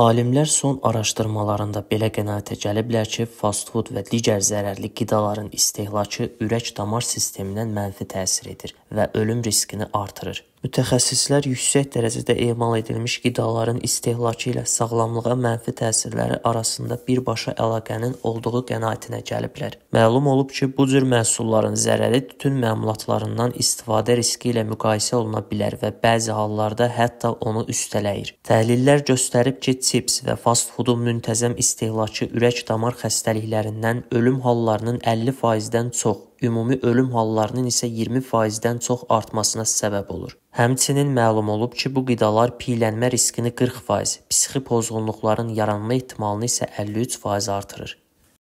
Alimlər son araşdırmalarında belə qənaətə gəliblər ki, fastfud və digər zərərli qidaların istehlakı ürək-damar sisteminə mənfi təsir edir və ölüm riskini artırır. Mütəxəssislər yüksək dərəcədə emal edilmiş qidaların istehlakı ilə sağlamlığa mənfi təsirləri arasında birbaşa əlaqənin olduğu qənaətinə gəliblər. Məlum olub ki, bu cür məhsulların zərəri tütün məmulatlarından istifadə riski ilə müqayisə oluna bilər və bəzi hallarda hətta onu üstələyir. Təhlillər göstərib ki, çips və fast foodun müntəzəm istehlakı ürək-damar xəstəliklərindən ölüm hallarının 50%-dən çox ümumi ölüm hallarının isə 20%-dən çox artmasına səbəb olur. Həmçinin məlum olub ki, bu qidalar piylənmə riskini 40%, psixi pozğunluqların yaranma ehtimalını isə 53% artırır.